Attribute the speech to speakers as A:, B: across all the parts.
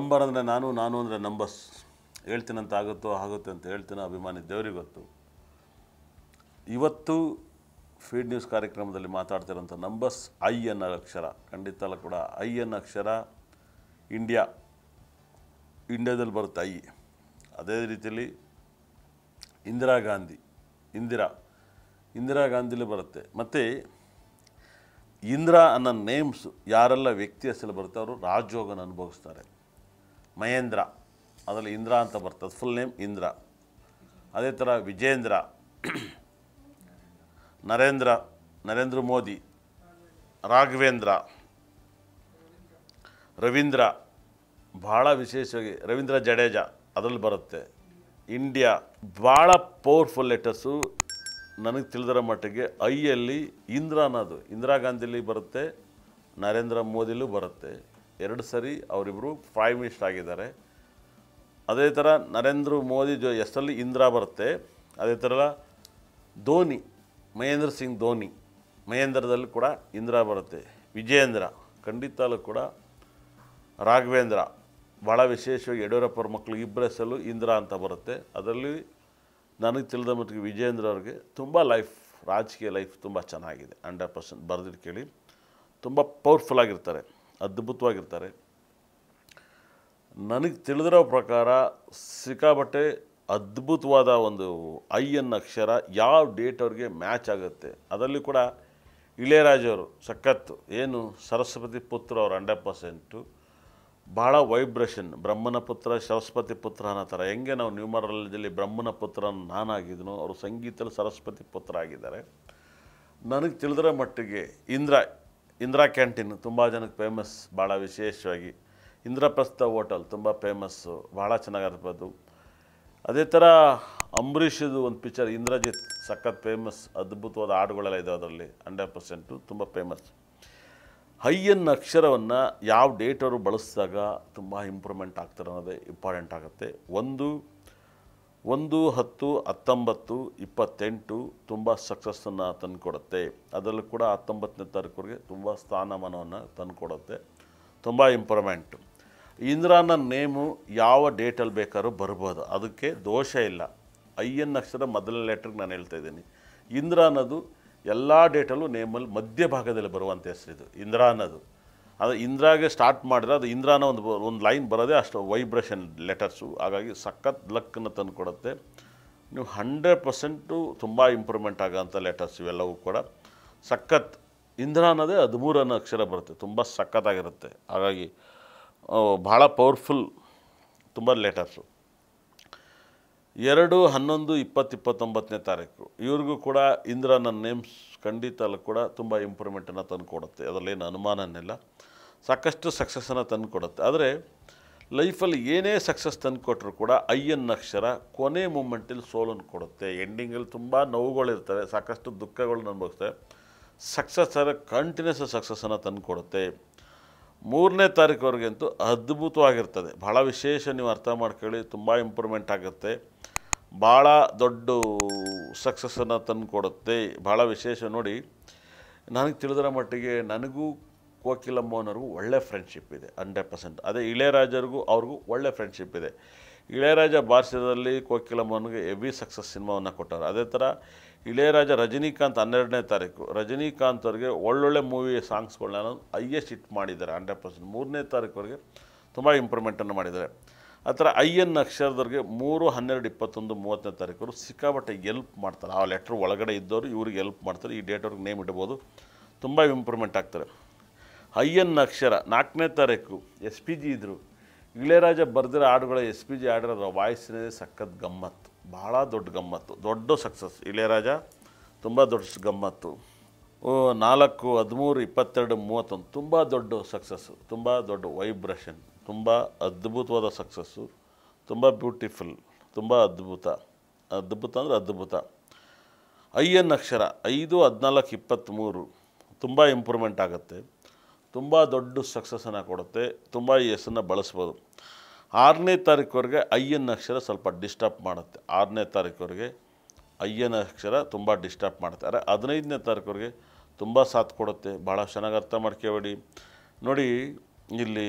A: number ಅಂದರೆ ನಾನು ನಾನು ಅಂದರೆ ನಂಬಸ್ ಹೇಳ್ತೀನಂತ ಆಗುತ್ತೋ ಆಗುತ್ತೆ ಅಂತ ಹೇಳ್ತೀನೋ ಅಭಿಮಾನಿ ದೇವ್ರಿಗೆ ಗೊತ್ತು ಇವತ್ತು ಫೀಡ್ ನ್ಯೂಸ್ ಕಾರ್ಯಕ್ರಮದಲ್ಲಿ ಮಾತಾಡ್ತಿರೋಂಥ ನಂಬಸ್ ಐ ಎನ್ ಅಕ್ಷರ ಖಂಡಿತ ಕೂಡ ಐ ಎನ್ ಅಕ್ಷರ ಇಂಡಿಯಾ ಇಂಡಿಯಾದಲ್ಲಿ ಬರುತ್ತೆ ಐ ಅದೇ ರೀತಿಯಲ್ಲಿ ಇಂದಿರಾ ಗಾಂಧಿ ಇಂದಿರಾ ಇಂದಿರಾ ಗಾಂಧಿಲಿ ಬರುತ್ತೆ ಮತ್ತು ಇಂದಿರಾ ಅನ್ನೋ ನೇಮ್ಸ್ ಯಾರೆಲ್ಲ ವ್ಯಕ್ತಿ ಹೆಸರು ಬರುತ್ತೆ ಅವರು ರಾಜಯೋಗನ ಅನುಭವಿಸ್ತಾರೆ ಮಹೇಂದ್ರ ಅದರಲ್ಲಿ ಇಂದ್ರ ಅಂತ ಬರ್ತದೆ ಫುಲ್ ನೇಮ್ ಇಂದ್ರ ಅದೇ ಥರ ವಿಜೇಂದ್ರ ನರೇಂದ್ರ ನರೇಂದ್ರ ಮೋದಿ ರಾಘವೇಂದ್ರ ರವೀಂದ್ರ ಭಾಳ ವಿಶೇಷವಾಗಿ ರವೀಂದ್ರ ಜಡೇಜಾ ಅದರಲ್ಲಿ ಬರುತ್ತೆ ಇಂಡಿಯಾ ಭಾಳ ಪವರ್ಫುಲ್ ಲೆಟರ್ಸು ನನಗೆ ತಿಳಿದರ ಮಟ್ಟಿಗೆ ಐಯಲ್ಲಿ ಇಂದ್ರ ಅನ್ನೋದು ಇಂದಿರಾ ಗಾಂಧಿಲಿ ಬರುತ್ತೆ ನರೇಂದ್ರ ಮೋದಿಲೂ ಬರುತ್ತೆ ಎರಡು ಸರಿ ಅವರಿಬ್ಬರು ಪ್ರೈಮ್ ಮಿನಿಸ್ಟರ್ ಆಗಿದ್ದಾರೆ ಅದೇ ಥರ ನರೇಂದ್ರ ಮೋದಿ ಜೊ ಎಷ್ಟರಲ್ಲಿ ಇಂದ್ರ ಬರುತ್ತೆ ಅದೇ ಥರ ಧೋನಿ ಮಹೇಂದ್ರ ಸಿಂಗ್ ಧೋನಿ ಮಹೇಂದ್ರದಲ್ಲಿ ಕೂಡ ಇಂದಿರಾ ಬರುತ್ತೆ ವಿಜಯೇಂದ್ರ ಖಂಡಿತಲ್ಲೂ ಕೂಡ ರಾಘವೇಂದ್ರ ಭಾಳ ವಿಶೇಷವಾಗಿ ಯಡಿಯೂರಪ್ಪರ ಮಕ್ಕಳು ಇಬ್ಬರ ಹೆಸರು ಇಂದ್ರ ಅಂತ ಬರುತ್ತೆ ಅದರಲ್ಲಿ ನನಗೆ ತಿಳಿದ ಮಟ್ಟಿಗೆ ವಿಜಯೇಂದ್ರ ಅವ್ರಿಗೆ ತುಂಬ ಲೈಫ್ ರಾಜಕೀಯ ಲೈಫ್ ತುಂಬ ಚೆನ್ನಾಗಿದೆ ಹಂಡ್ರೆಡ್ ಪರ್ಸೆಂಟ್ ಬರೆದಿಟ್ಟು ಕೇಳಿ ತುಂಬ ಪವರ್ಫುಲ್ ಆಗಿರ್ತಾರೆ ಅದ್ಭುತವಾಗಿರ್ತಾರೆ ನನಗೆ ತಿಳಿದಿರೋ ಪ್ರಕಾರ ಸಿಕ್ಕಾಬಟ್ಟೆ ಅದ್ಭುತವಾದ ಒಂದು ಐ ಎನ್ ಅಕ್ಷರ ಯಾವ ಡೇಟ್ ಅವ್ರಿಗೆ ಮ್ಯಾಚ್ ಆಗುತ್ತೆ ಅದರಲ್ಲಿ ಕೂಡ ಇಳೆಯರಾಜವರು ಸಖತ್ತು ಏನು ಸರಸ್ವತಿ ಪುತ್ರ ಅವರು ಹಂಡ್ರೆಡ್ ಪರ್ಸೆಂಟು ಭಾಳ ವೈಬ್ರೇಷನ್ ಬ್ರಹ್ಮನ ಪುತ್ರ ಸರಸ್ವತಿ ಪುತ್ರ ಅನ್ನೋ ಥರ ಹೆಂಗೆ ನಾವು ನ್ಯೂಮರಾಲಜಿಯಲ್ಲಿ ಬ್ರಹ್ಮನ ಪುತ್ರ ನಾನಾಗಿದ್ನು ಅವರು ಸಂಗೀತದಲ್ಲಿ ಸರಸ್ವತಿ ಪುತ್ರ ಆಗಿದ್ದಾರೆ ನನಗೆ ತಿಳಿದಿರೋ ಮಟ್ಟಿಗೆ ಇಂದ್ರ ಇಂದಿರಾ ಕ್ಯಾಂಟೀನ್ ತುಂಬ ಜನಕ್ಕೆ ಫೇಮಸ್ ಭಾಳ ವಿಶೇಷವಾಗಿ ಇಂದ್ರಪ್ರಸ್ಥ ಹೋಟೆಲ್ ತುಂಬ ಫೇಮಸ್ಸು ಭಾಳ ಚೆನ್ನಾಗಿರ್ಬೋದು ಅದೇ ಥರ ಅಂಬರೀಷದು ಒಂದು ಪಿಕ್ಚರ್ ಇಂದ್ರಜಿತ್ ಸಖತ್ ಫೇಮಸ್ ಅದ್ಭುತವಾದ ಹಾಡುಗಳೆಲ್ಲ ಇದೆ ಅದರಲ್ಲಿ ಹಂಡ್ರೆಡ್ ಪರ್ಸೆಂಟು ತುಂಬ ಫೇಮಸ್ ಹೈಯನ್ ಅಕ್ಷರವನ್ನು ಯಾವ ಡೇಟವರು ಬಳಸಿದಾಗ ತುಂಬ ಇಂಪ್ರೂವ್ಮೆಂಟ್ ಆಗ್ತಾರೆ ಅನ್ನೋದೇ ಇಂಪಾರ್ಟೆಂಟ್ ಆಗುತ್ತೆ ಒಂದು ಒಂದು ಹತ್ತು ಹತ್ತೊಂಬತ್ತು ಇಪ್ಪತ್ತೆಂಟು ತುಂಬ ಸಕ್ಸಸ್ಸನ್ನು ತಂದುಕೊಡುತ್ತೆ ಅದರಲ್ಲೂ ಕೂಡ ಹತ್ತೊಂಬತ್ತನೇ ತಾರೀಕುವರೆಗೆ ತುಂಬ ಸ್ಥಾನಮಾನವನ್ನು ತಂದುಕೊಡುತ್ತೆ ತುಂಬ ಇಂಪ್ರೂವ್ಮೆಂಟು ಇಂದ್ರನ ನೇಮು ಯಾವ ಡೇಟಲ್ಲಿ ಬೇಕಾದ್ರೂ ಬರ್ಬೋದು ಅದಕ್ಕೆ ದೋಷ ಇಲ್ಲ ಐ ಎನ್ ಅಕ್ಷರ ಮೊದಲ ಲೆಟ್ರಿಗೆ ನಾನು ಹೇಳ್ತಾ ಇದ್ದೀನಿ ಇಂದ್ರ ಅನ್ನೋದು ಎಲ್ಲ ಡೇಟಲ್ಲೂ ನೇಮಲ್ಲಿ ಮಧ್ಯಭಾಗದಲ್ಲಿ ಬರುವಂಥ ಹೆಸರಿದು ಇಂದ್ರ ಅನ್ನೋದು ಅದು ಇಂದ್ರಾಗೆ ಸ್ಟಾರ್ಟ್ ಮಾಡಿದ್ರೆ ಅದು ಇಂದ್ರಾನ ಒಂದು ಒಂದು ಲೈನ್ ಬರೋದೇ ಅಷ್ಟು ವೈಬ್ರೇಷನ್ ಲೆಟರ್ಸು ಹಾಗಾಗಿ ಸಖತ್ ಲಕ್ಕನ್ನು ತಂದು ಕೊಡುತ್ತೆ ನೀವು ಹಂಡ್ರೆಡ್ ಪರ್ಸೆಂಟು ತುಂಬ ಇಂಪ್ರೂವ್ಮೆಂಟ್ ಆಗೋಂಥ ಲೆಟರ್ಸ್ ಇವೆಲ್ಲವೂ ಕೂಡ ಸಖತ್ ಇಂದ್ರ ಅನ್ನೋದೇ ಅನ್ನೋ ಅಕ್ಷರ ಬರುತ್ತೆ ತುಂಬ ಸಖತ್ತಾಗಿರುತ್ತೆ ಹಾಗಾಗಿ ಭಾಳ ಪವರ್ಫುಲ್ ತುಂಬ ಲೆಟರ್ಸು ಎರಡು ಹನ್ನೊಂದು ಇಪ್ಪತ್ತು ಇಪ್ಪತ್ತೊಂಬತ್ತನೇ ತಾರೀಕು ಇವ್ರಿಗೂ ಕೂಡ ಇಂದ್ರನ ನೇಮ್ಸ್ ಖಂಡಿತ ಕೂಡ ತುಂಬ ಇಂಪ್ರೂವ್ಮೆಂಟನ್ನು ತಂದು ಕೊಡುತ್ತೆ ಅದರಲ್ಲೇನು ಇಲ್ಲ ಸಾಕಷ್ಟು ಸಕ್ಸಸ್ಸನ್ನು ಕೊಡುತ್ತೆ ಆದರೆ ಲೈಫಲ್ಲಿ ಏನೇ ಸಕ್ಸಸ್ ತಂದು ಕೊಟ್ಟರು ಕೂಡ ಐ ಎನ್ ಅಕ್ಷರ ಕೊನೆ ಮೂಮೆಂಟಲ್ಲಿ ಸೋಲನ್ನು ಕೊಡುತ್ತೆ ಎಂಡಿಂಗಲ್ಲಿ ತುಂಬ ನೋವುಗಳಿರ್ತವೆ ಸಾಕಷ್ಟು ದುಃಖಗಳನ್ನ ಅನುಭವಿಸ್ತವೆ ಸಕ್ಸಸ್ ಆದರೆ ಕಂಟಿನ್ಯೂಸ್ ಸಕ್ಸಸ್ಸನ್ನು ತಂದು ಕೊಡುತ್ತೆ ಮೂರನೇ ಅಂತೂ ಅದ್ಭುತವಾಗಿರ್ತದೆ ಭಾಳ ವಿಶೇಷ ನೀವು ಅರ್ಥ ಮಾಡ್ಕೊಳ್ಳಿ ತುಂಬ ಇಂಪ್ರೂವ್ಮೆಂಟ್ ಆಗುತ್ತೆ ಭಾಳ ದೊಡ್ಡ ಸಕ್ಸಸ್ಸನ್ನು ತಂದು ಕೊಡುತ್ತೆ ಭಾಳ ವಿಶೇಷ ನೋಡಿ ನನಗೆ ತಿಳಿದರ ಮಟ್ಟಿಗೆ ನನಗೂ ಕೋಕಿಲಮ್ಮನವ್ರಿಗೂ ಒಳ್ಳೆ ಫ್ರೆಂಡ್ಶಿಪ್ ಇದೆ ಹಂಡ್ರೆಡ್ ಪರ್ಸೆಂಟ್ ಅದೇ ಇಳೆಯರಾಜರಿಗೂ ಅವ್ರಿಗೂ ಒಳ್ಳೆ ಫ್ರೆಂಡ್ಶಿಪ್ ಇದೆ ಇಳೆಯರಾಜ ಭಾರತದಲ್ಲಿ ಕೋಕಿಲಮ್ಮನಿಗೆ ಎವಿ ಸಕ್ಸಸ್ ಸಿನಿಮಾವನ್ನು ಕೊಟ್ಟವರು ಅದೇ ಥರ ಇಳೆಯರಾಜ ರಜನಿಕಾಂತ್ ಹನ್ನೆರಡನೇ ತಾರೀಕು ರಜನಿಕಾಂತ್ ಅವ್ರಿಗೆ ಒಳ್ಳೊಳ್ಳೆ ಮೂವಿ ಸಾಂಗ್ಸ್ಗಳನ್ನ ಹೈಯೆಸ್ಟ್ ಹಿಟ್ ಮಾಡಿದ್ದಾರೆ ಹಂಡ್ರೆಡ್ ಪರ್ಸೆಂಟ್ ಮೂರನೇ ತಾರೀಕುವರೆಗೆ ತುಂಬ ಇಂಪ್ರೂವ್ಮೆಂಟನ್ನು ಮಾಡಿದ್ದಾರೆ ಆ ಥರ ಐ ಎನ್ ಅಕ್ಷರದವ್ರಿಗೆ ಮೂರು ಹನ್ನೆರಡು ಇಪ್ಪತ್ತೊಂದು ಮೂವತ್ತನೇ ತಾರೀಕು ಸಿಕ್ಕಾಪಟ್ಟೆ ಎಲ್ಪ್ ಮಾಡ್ತಾರೆ ಆ ಲೆಟ್ರ್ ಒಳಗಡೆ ಇದ್ದವರು ಇವ್ರಿಗೆ ಎಲ್ಪ್ ಮಾಡ್ತಾರೆ ಈ ಡೇಟ್ ಅವ್ರಿಗೆ ನೇಮ್ ಇಡ್ಬೋದು ತುಂಬ ಇಂಪ್ರೂವ್ಮೆಂಟ್ ಆಗ್ತಾರೆ ಅಯ್ಯನ್ ಅಕ್ಷರ ನಾಲ್ಕನೇ ತಾರೀಕು ಎಸ್ ಪಿ ಜಿ ಇದ್ದರು ಇಳೆಯರಾಜ ಬರೆದಿರೋ ಹಾಡುಗಳ ಎಸ್ ಪಿ ಜಿ ಹಾಡಿರೋ ವಾಯ್ಸ್ನೇ ಸಖತ್ ಗಮ್ಮತ್ತು ಭಾಳ ದೊಡ್ಡ ಗಮ್ಮತ್ತು ದೊಡ್ಡ ಸಕ್ಸಸ್ ಇಳೆಯರಾಜ ತುಂಬ ದೊಡ್ಡ ಗಮ್ಮತ್ತು ನಾಲ್ಕು ಹದಿಮೂರು ಇಪ್ಪತ್ತೆರಡು ಮೂವತ್ತೊಂದು ತುಂಬ ದೊಡ್ಡ ಸಕ್ಸಸ್ಸು ತುಂಬ ದೊಡ್ಡ ವೈಬ್ರೇಷನ್ ತುಂಬ ಅದ್ಭುತವಾದ ಸಕ್ಸಸ್ಸು ತುಂಬ ಬ್ಯೂಟಿಫುಲ್ ತುಂಬ ಅದ್ಭುತ ಅದ್ಭುತ ಅಂದರೆ ಅದ್ಭುತ ಐ ಎನ್ ಅಕ್ಷರ ಐದು ಹದಿನಾಲ್ಕು ಇಪ್ಪತ್ತ್ಮೂರು ತುಂಬ ಇಂಪ್ರೂವ್ಮೆಂಟ್ ಆಗುತ್ತೆ ತುಂಬ ದೊಡ್ಡ ಸಕ್ಸಸ್ಸನ್ನು ಕೊಡುತ್ತೆ ತುಂಬ ಈ ಹೆಸರನ್ನ ಬಳಸ್ಬೋದು ಆರನೇ ತಾರೀಕುವರೆಗೆ ಅಯ್ಯನ ಅಕ್ಷರ ಸ್ವಲ್ಪ ಡಿಸ್ಟರ್ಬ್ ಮಾಡುತ್ತೆ ಆರನೇ ತಾರೀಕುವರೆಗೆ ಅಯ್ಯನ ಅಕ್ಷರ ತುಂಬ ಡಿಸ್ಟರ್ಬ್ ಮಾಡುತ್ತೆ ಆದರೆ ಹದಿನೈದನೇ ತಾರೀಕುವರೆಗೆ ತುಂಬ ಸಾಥ್ ಕೊಡುತ್ತೆ ಭಾಳ ಚೆನ್ನಾಗಿ ಅರ್ಥ ಮಾಡ್ಕೋಬೇಡಿ ನೋಡಿ ಇಲ್ಲಿ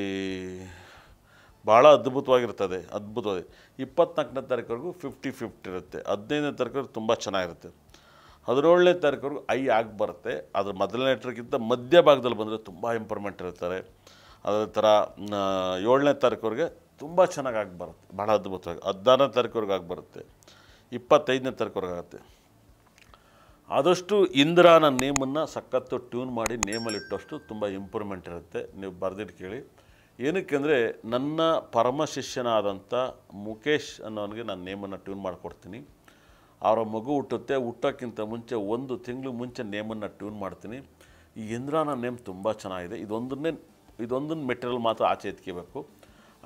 A: ಭಾಳ ಅದ್ಭುತವಾಗಿರ್ತದೆ ಅದ್ಭುತವಾಗಿ ಇಪ್ಪತ್ನಾಲ್ಕನೇ ತಾರೀಕುವರೆಗೂ ಫಿಫ್ಟಿ ಫಿಫ್ಟಿ ಇರುತ್ತೆ ಹದಿನೈದನೇ ತಾರೀಕು ತುಂಬ ಚೆನ್ನಾಗಿರುತ್ತೆ ಹದಿನೇಳನೇ ತಾರೀಕವರೆಗೂ ಐ ಆಗಿ ಬರುತ್ತೆ ಅದ್ರ ಮೊದಲನೇ ಟ್ರಕ್ಕಿಂತ ಮಧ್ಯ ಭಾಗದಲ್ಲಿ ಬಂದರೆ ತುಂಬ ಇಂಪ್ರೂವ್ಮೆಂಟ್ ಇರ್ತಾರೆ ಅದೇ ಥರ ಏಳನೇ ತಾರೀಕವರೆಗೆ ತುಂಬ ಚೆನ್ನಾಗಿ ಆಗಿ ಬರುತ್ತೆ ಭಾಳ ಅದ್ಭುತವಾಗಿ ಹದಿನಾರನೇ ತಾರೀಕುವರೆಗೆ ಆಗಿ ಬರುತ್ತೆ ಇಪ್ಪತ್ತೈದನೇ ತಾರೀಕುವರೆಗೆ ಆಗುತ್ತೆ ಆದಷ್ಟು ಇಂದ್ರಾನ ನೇಮನ್ನು ಸಖತ್ತು ಟ್ಯೂನ್ ಮಾಡಿ ನೇಮಲ್ಲಿ ಇಟ್ಟಷ್ಟು ತುಂಬ ಇಂಪ್ರೂವ್ಮೆಂಟ್ ಇರುತ್ತೆ ನೀವು ಬರೆದಿಟ್ಟು ಕೇಳಿ ಏನಕ್ಕೆ ಅಂದರೆ ನನ್ನ ಪರಮ ಶಿಷ್ಯನಾದಂಥ ಮುಖೇಶ್ ಅನ್ನೋನಿಗೆ ನಾನು ನೇಮನ್ನು ಟ್ಯೂನ್ ಮಾಡಿಕೊಡ್ತೀನಿ ಅವರ ಮಗು ಹುಟ್ಟುತ್ತೆ ಹುಟ್ಟೋಕ್ಕಿಂತ ಮುಂಚೆ ಒಂದು ತಿಂಗಳು ಮುಂಚೆ ನೇಮನ್ನು ಟ್ಯೂನ್ ಮಾಡ್ತೀನಿ ಈ ಇಂದ್ರಾನ ನೇಮ್ ತುಂಬ ಚೆನ್ನಾಗಿದೆ ಇದೊಂದನ್ನೇ ಇದೊಂದನ್ನು ಮೆಟೀರಿಯಲ್ ಮಾತ್ರ ಆಚೆ ಎತ್ಕೋಬೇಕು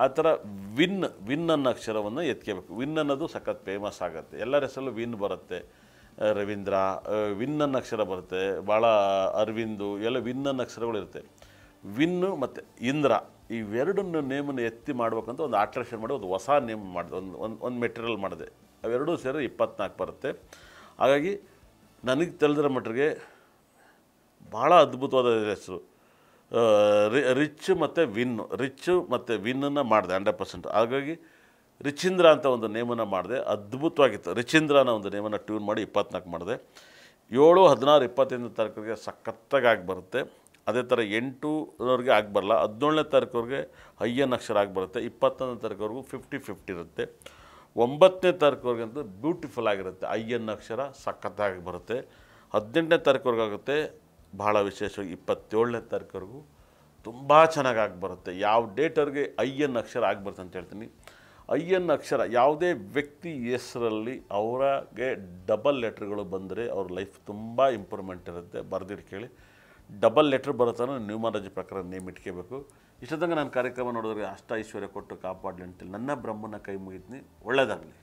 A: ಆ ಥರ ವಿನ್ ವಿನ್ ಅನ್ನೋ ಅಕ್ಷರವನ್ನು ಎತ್ಕೋಬೇಕು ವಿನ್ ಅನ್ನೋದು ಸಖತ್ ಫೇಮಸ್ ಆಗುತ್ತೆ ಎಲ್ಲರ ಹೆಸರಲ್ಲೂ ವಿನ್ ಬರುತ್ತೆ ರವೀಂದ್ರ ವಿನ್ ಅನ್ನೋ ಅಕ್ಷರ ಬರುತ್ತೆ ಭಾಳ ಅರವಿಂದು ಎಲ್ಲ ವಿನ್ ಅನ್ನೋ ಇರುತ್ತೆ ವಿನ್ನು ಮತ್ತು ಇಂದ್ರ ಇವೆರಡನ್ನು ನೇಮನ್ನು ಎತ್ತಿ ಮಾಡಬೇಕಂತ ಒಂದು ಆಟ್ರಾಕ್ಷನ್ ಮಾಡಿ ಒಂದು ಹೊಸ ನೇಮ್ ಮಾಡಿದೆ ಒಂದು ಒಂದು ಒಂದು ಮೆಟೀರಿಯಲ್ ಮಾಡಿದೆ ಅವೆರಡೂ ಸೇರಿ ಇಪ್ಪತ್ನಾಲ್ಕು ಬರುತ್ತೆ ಹಾಗಾಗಿ ನನಗೆ ತಿಳಿದಿರೋ ಮಟ್ಟಿಗೆ ಭಾಳ ಅದ್ಭುತವಾದ ಹೆಸರು ರಿಚ್ ಮತ್ತು ವಿನ್ ರಿಚ್ ಮತ್ತು ವಿನ್ನನ್ನು ಮಾಡಿದೆ ಹಂಡ್ರೆಡ್ ಪರ್ಸೆಂಟ್ ಹಾಗಾಗಿ ರಿಚೀಂದ್ರ ಅಂತ ಒಂದು ನೇಮನ್ನು ಮಾಡಿದೆ ಅದ್ಭುತವಾಗಿತ್ತು ಅನ್ನೋ ಒಂದು ನೇಮನ್ನು ಟ್ಯೂನ್ ಮಾಡಿ ಇಪ್ಪತ್ನಾಲ್ಕು ಮಾಡಿದೆ ಏಳು ಹದಿನಾರು ಇಪ್ಪತ್ತೈದನೇ ತಾರೀಕಿಗೆ ಸಖತ್ತಾಗಿ ಬರುತ್ತೆ ಅದೇ ಥರ ಎಂಟು ಎಂಟುವರೆಗೆ ಆಗಬರಲ್ಲ ಹದಿನೇಳನೇ ತಾರೀಕುವರೆಗೆ ಅಯ್ಯನ ಅಕ್ಷರ ಆಗಿ ಬರುತ್ತೆ ಇಪ್ಪತ್ತೊಂದನೇ ತಾರೀಕವರೆಗೂ ಫಿಫ್ಟಿ ಫಿಫ್ಟಿ ಇರುತ್ತೆ ಒಂಬತ್ತನೇ ತಾರೀಕುವರೆಗಂತೂ ಬ್ಯೂಟಿಫುಲ್ ಆಗಿರುತ್ತೆ ಐ ಎನ್ ಅಕ್ಷರ ಸಖತ್ತಾಗಿ ಬರುತ್ತೆ ಹದಿನೆಂಟನೇ ತಾರೀಕುವರೆಗೂ ಆಗುತ್ತೆ ಬಹಳ ವಿಶೇಷವಾಗಿ ಇಪ್ಪತ್ತೇಳನೇ ತಾರೀಕುವರೆಗೂ ತುಂಬ ಚೆನ್ನಾಗಿ ಆಗಿಬರುತ್ತೆ ಯಾವ ಡೇಟವ್ರಿಗೆ ಐ ಎನ್ ಅಕ್ಷರ ಆಗಿಬರುತ್ತೆ ಅಂತ ಹೇಳ್ತೀನಿ ಐ ಎನ್ ಅಕ್ಷರ ಯಾವುದೇ ವ್ಯಕ್ತಿ ಹೆಸರಲ್ಲಿ ಅವರಿಗೆ ಡಬಲ್ ಲೆಟ್ರ್ಗಳು ಬಂದರೆ ಅವ್ರ ಲೈಫ್ ತುಂಬ ಇಂಪ್ರೂವ್ಮೆಂಟ್ ಇರುತ್ತೆ ಬರೆದಿಟ್ಟು ಕೇಳಿ ಡಬಲ್ ಲೆಟ್ರ್ ಬರುತ್ತಾನೋ ನ್ಯೂಮಾಲಜಿ ಪ್ರಕಾರ ನೇಮ್ ಇಟ್ಕೋಬೇಕು ಇಷ್ಟೊತ್ತಂಗೆ ನಾನು ಕಾರ್ಯಕ್ರಮ ನೋಡಿದ್ರೆ ಅಷ್ಟ ಐಶ್ವರ್ಯ ಕೊಟ್ಟು ಕಾಪಾಡಲಿ ಅಂತೇಳಿ ನನ್ನ ಬ್ರಹ್ಮನ ಕೈ ಮುಗಿದ್ನಿ ಒಳ್ಳೆಯದಾಗಲಿ